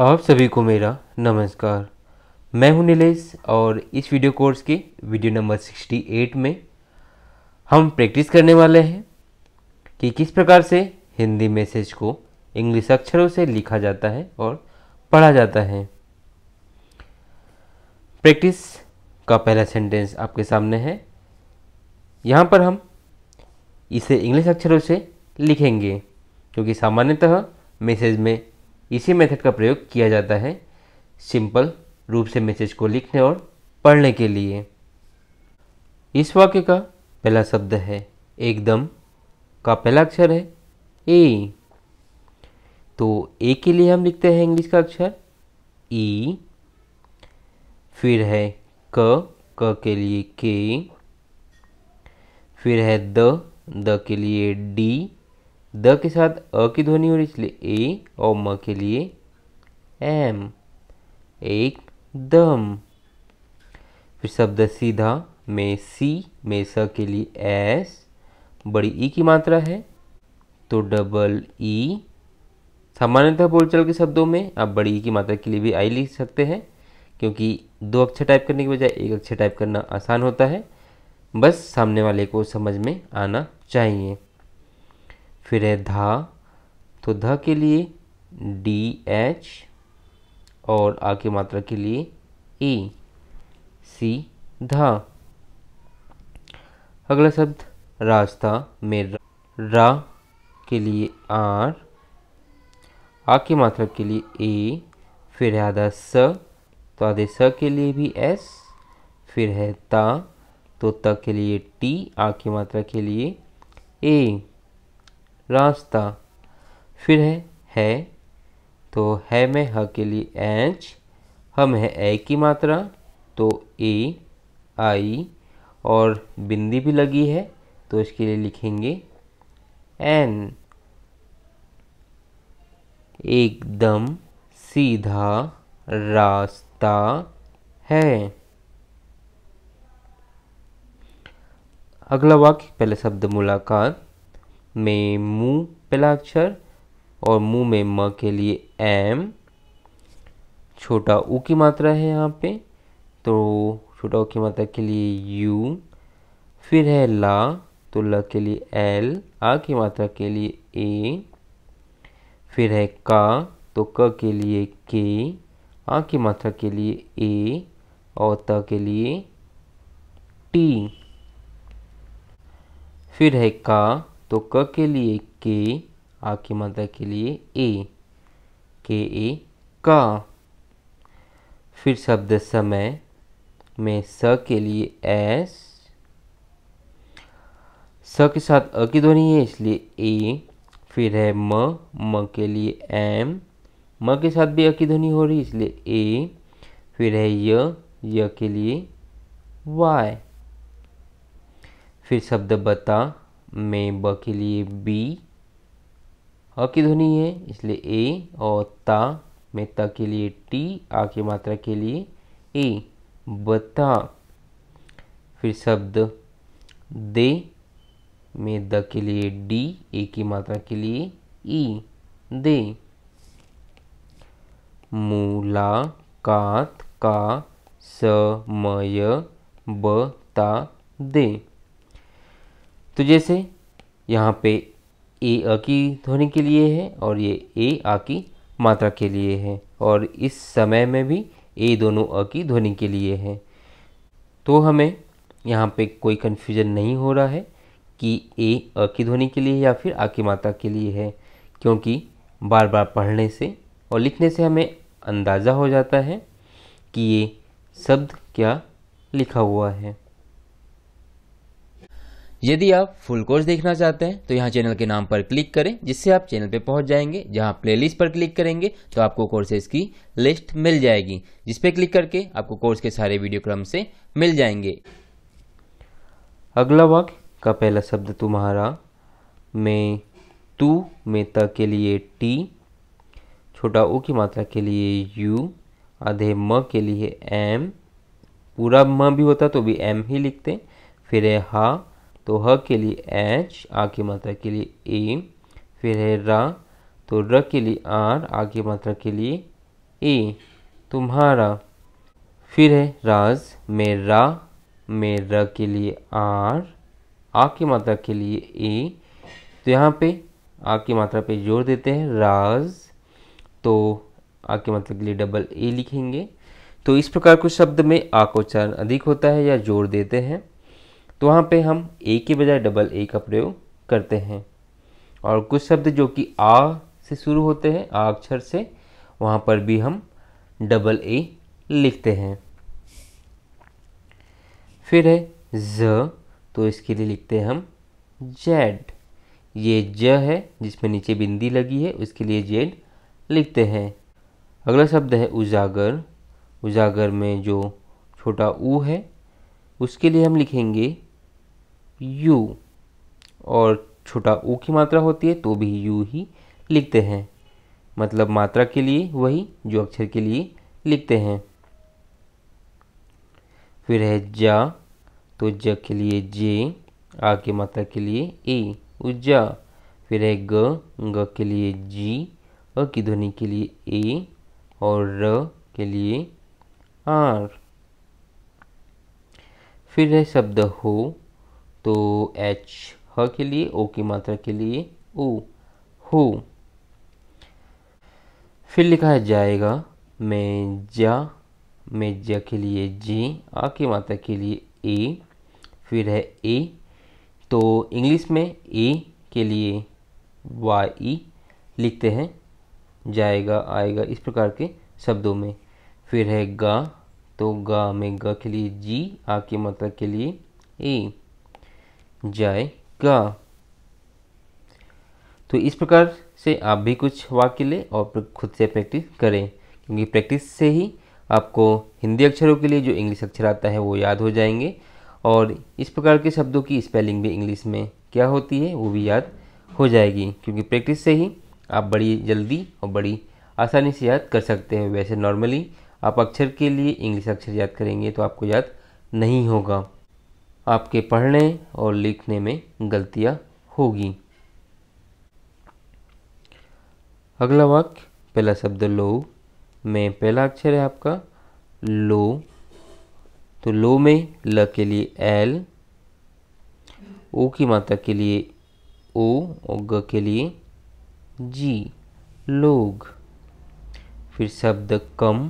आप सभी को मेरा नमस्कार मैं हूं नीलेश और इस वीडियो कोर्स के वीडियो नंबर 68 में हम प्रैक्टिस करने वाले हैं कि किस प्रकार से हिंदी मैसेज को इंग्लिश अक्षरों से लिखा जाता है और पढ़ा जाता है प्रैक्टिस का पहला सेंटेंस आपके सामने है यहाँ पर हम इसे इंग्लिश अक्षरों से लिखेंगे क्योंकि सामान्यतः मैसेज में इसी मेथड का प्रयोग किया जाता है सिंपल रूप से मैसेज को लिखने और पढ़ने के लिए इस वाक्य का पहला शब्द है एकदम का पहला अक्षर है ए तो ए के लिए हम लिखते हैं इंग्लिश का अक्षर ई फिर है क क के लिए के फिर है द द के लिए डी द के साथ अ की ध्वनि हो रही इसलिए ए और म के लिए एम एक दम फिर शब्द सीधा में सी में स के लिए एस बड़ी ई की मात्रा है तो डबल ई सामान्यतः बोलचाल के शब्दों में आप बड़ी ई की मात्रा के लिए भी आई लिख सकते हैं क्योंकि दो अक्षर टाइप करने के बजाय एक अक्षर टाइप करना आसान होता है बस सामने वाले को समझ में आना चाहिए फिर है धा तो ध के लिए डी एच और आ की मात्रा के लिए ई e, सी धा अगला शब्द रास्ता में रा, रा के लिए आर आ की मात्रा के लिए ए फिर है आधा स तो आधे स के लिए भी एस फिर है ता तो त के लिए टी आ की मात्रा के लिए ए रास्ता फिर है है तो है में ह के लिए एच हम है ए की मात्रा तो ए आई और बिंदी भी लगी है तो इसके लिए लिखेंगे एन एकदम सीधा रास्ता है अगला वाक्य पहले शब्द मुलाकात में मु पहला अक्षर और मुंह में म के लिए एम छोटा ऊ की मात्रा है यहाँ पे तो छोटा ऊ की मात्रा के लिए यू फिर है ला तो ल के लिए एल आ की मात्रा के लिए ए फिर है का तो क के लिए के आ की मात्रा के लिए ए और त के लिए टी फिर है का तो क के लिए के आ की मात्रा के लिए ए के ए का फिर शब्द समय में स के लिए एस स के साथ अ की ध्वनि है इसलिए ए फिर है म म के लिए एम म के साथ भी अ की ध्वनि हो रही है इसलिए ए फिर है य य के लिए वाई फिर शब्द बता में ब के लिए बी अ की ध्वनि है इसलिए ए और ता में त के लिए टी आ की मात्रा के लिए ए बता फिर शब्द दे में द के लिए डी ए की मात्रा के लिए ई e, दे मुलाकात का समय बता दे तो जैसे यहाँ पे ए अ की ध्वनि के लिए है और ये ए आ की मात्रा के लिए है और इस समय में भी ए दोनों अ की ध्वनि के लिए है तो हमें यहाँ पे कोई कन्फ्यूजन नहीं हो रहा है कि ए अ की ध्वनि के लिए या फिर आ की मात्रा के लिए है क्योंकि बार बार पढ़ने से और लिखने से हमें अंदाज़ा हो जाता है कि ये शब्द क्या लिखा हुआ है यदि आप फुल कोर्स देखना चाहते हैं तो यहाँ चैनल के नाम पर क्लिक करें जिससे आप चैनल पर पहुँच जाएंगे जहाँ प्लेलिस्ट पर क्लिक करेंगे तो आपको कोर्सेज की लिस्ट मिल जाएगी जिस पर क्लिक करके आपको कोर्स के सारे वीडियो क्रम से मिल जाएंगे अगला वाक्य का पहला शब्द तुम्हारा में तू में त के लिए टी छोटा ओ की मात्रा के लिए यू आधे म के लिए एम पूरा म भी होता तो भी एम ही लिखते फिर है हा तो ह के लिए एच आ की मात्रा के लिए ए फिर है रा तो र के लिए आर आ की मात्रा के लिए ए तुम्हारा फिर है राज में रा में र के लिए आर आ की मात्रा के लिए ए तो यहाँ पे आ की मात्रा पे जोर देते हैं राज तो आ की मात्रा के लिए डबल ए लिखेंगे तो इस प्रकार कुछ शब्द में आ का उच्चारण अधिक होता है या जोर देते हैं तो वहाँ पे हम ए के बजाय डबल ए का प्रयोग करते हैं और कुछ शब्द जो कि आ से शुरू होते हैं आ अक्षर से वहाँ पर भी हम डबल ए लिखते हैं फिर है ज तो इसके लिए लिखते हैं हम जेड ये ज है जिसमें नीचे बिंदी लगी है उसके लिए जेड लिखते हैं अगला शब्द है उजागर उजागर में जो छोटा ऊ है उसके लिए हम लिखेंगे यू और छोटा ऊ की मात्रा होती है तो भी यू ही लिखते हैं मतलब मात्रा के लिए वही जो अक्षर के लिए लिखते हैं फिर है जा तो ज के लिए जे आ के मात्रा के लिए ए उज्जा फिर है ग ग के लिए जी अ की ध्वनि के लिए ए और र के लिए आर फिर है शब्द हो तो एच ह के लिए ओ की मात्रा के लिए ओ हो फिर लिखा है जाएगा में जा में जा के लिए जी आ की मात्रा के लिए ए फिर है ए तो इंग्लिश में ए के लिए वाई लिखते हैं जाएगा आएगा इस प्रकार के शब्दों में फिर है गा तो गा में गा के लिए जी आ की मात्रा के लिए ए जाएगा तो इस प्रकार से आप भी कुछ वाक्य लें और खुद से प्रैक्टिस करें क्योंकि प्रैक्टिस से ही आपको हिंदी अक्षरों के लिए जो इंग्लिश अक्षर आता है वो याद हो जाएंगे और इस प्रकार के शब्दों की स्पेलिंग भी इंग्लिश में क्या होती है वो भी याद हो जाएगी क्योंकि प्रैक्टिस से ही आप बड़ी जल्दी और बड़ी आसानी से याद कर सकते हैं वैसे नॉर्मली आप अक्षर के लिए इंग्लिश अक्षर याद करेंगे तो आपको याद नहीं होगा आपके पढ़ने और लिखने में गलतियाँ होगी अगला वाक्य पहला शब्द लो में पहला अक्षर है आपका लो तो लो में ल के लिए एल ओ की मात्रा के लिए ओ और ग के लिए जी लोग फिर शब्द कम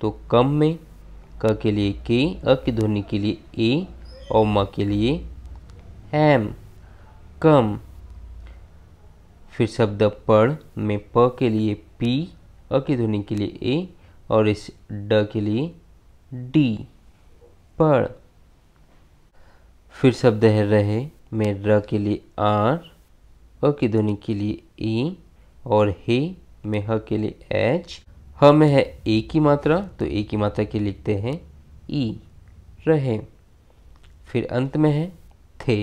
तो कम में क के लिए के अ की ध्वनि के लिए ए और म के लिए हैम कम फिर शब्द पढ़ में प के लिए पी अ की ध्वनि के लिए ए और इस ड के लिए डी पढ़ फिर शब्द है रहे में र के लिए आर अ की ध्वनि के लिए ए e और हे में ह के लिए एच ह में है ए की मात्रा तो ए की मात्रा के लिखते हैं ई e। रहे फिर अंत में है थे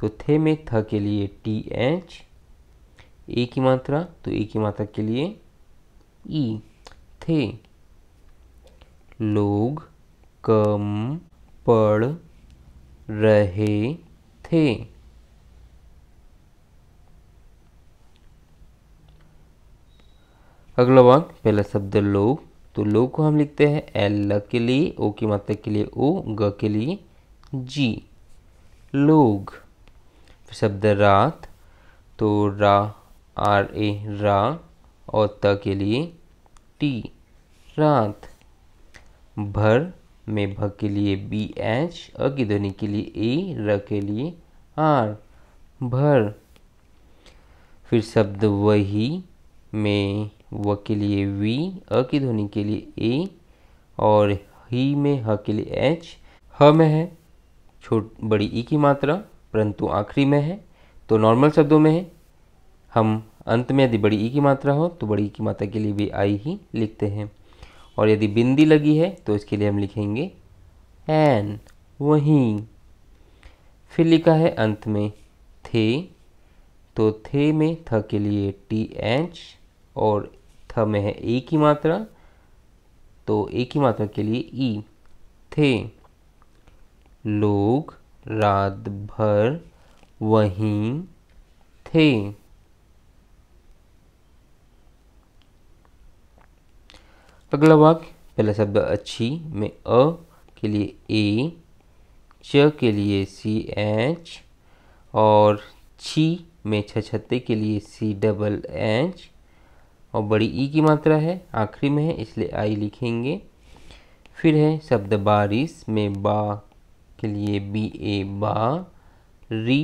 तो थे में थ के लिए टी एच ए की मात्रा तो ए की मात्रा के लिए ई e। थे लोग कम पढ़ रहे थे अगला वाक पहला शब्द लोग तो लोग को हम लिखते हैं एल के लिए ओ की मात्रा के लिए ओ ग के लिए जी लोग शब्द रात तो रा आर ए रा और त के लिए टी रात भर में भ के लिए बी एच अ की ध्वनि के लिए ए र के लिए आर भर फिर शब्द वही में व के लिए वी अ की ध्वनि के लिए ए और ही में ह के लिए एच ह में है छोट बड़ी ई की मात्रा परंतु आखिरी में है तो नॉर्मल शब्दों में है हम अंत में यदि बड़ी ई की मात्रा हो तो बड़ी ई की मात्रा के लिए भी आई ही लिखते हैं और यदि बिंदी लगी है तो इसके लिए हम लिखेंगे एन वहीं फिर लिखा है अंत में थे तो थे में थ के लिए टी एच और थ में है ए e की मात्रा तो ए e की मात्रा के लिए ई e, थे लोग रात भर वहीं थे अगला वाक्य पहला शब्द अच्छी में अ के लिए ए च के लिए सी एच और छी में छछत्ते के लिए सी डबल एच और बड़ी ई की मात्रा है आखिरी में है इसलिए आई लिखेंगे फिर है शब्द बारिश में बा के लिए बी ए बा री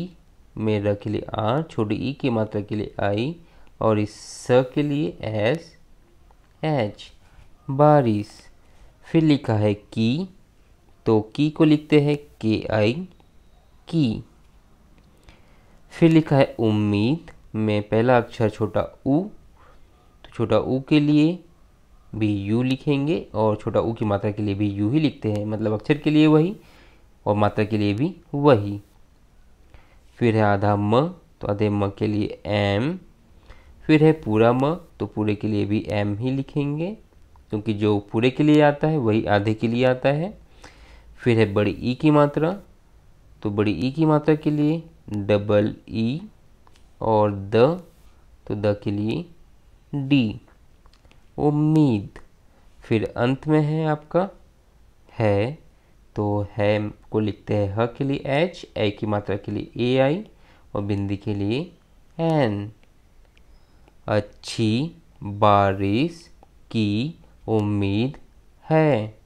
में र के लिए आर छोटी ई की मात्रा के लिए आई और इस स के लिए एस एच बारिश फिर लिखा है की तो की को लिखते हैं के आई की फिर लिखा है उम्मीद में पहला अक्षर छोटा ऊ तो छोटा ऊ के लिए भी यू लिखेंगे और छोटा ऊ की मात्रा के लिए भी यू ही लिखते हैं मतलब अक्षर के लिए वही और मात्रा के लिए भी वही फिर है आधा म तो आधे म के लिए एम फिर है पूरा म तो पूरे के लिए भी एम ही लिखेंगे क्योंकि जो पूरे के लिए आता है वही आधे के लिए आता है फिर है बड़ी ई की मात्रा तो बड़ी ई की मात्रा के लिए डबल ई और द तो द के लिए डी उम्मीद फिर अंत में है आपका है तो है को लिखते हैं ह के लिए एच ए की मात्रा के लिए ए आई और बिंदी के लिए एन अच्छी बारिश की उम्मीद है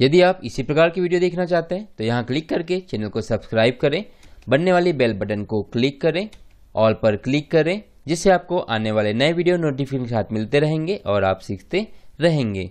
यदि आप इसी प्रकार की वीडियो देखना चाहते हैं तो यहाँ क्लिक करके चैनल को सब्सक्राइब करें बनने वाले बेल बटन को क्लिक करें ऑल पर क्लिक करें जिससे आपको आने वाले नए वीडियो नोटिफिकेशन साथ मिलते रहेंगे और आप सीखते रहेंगे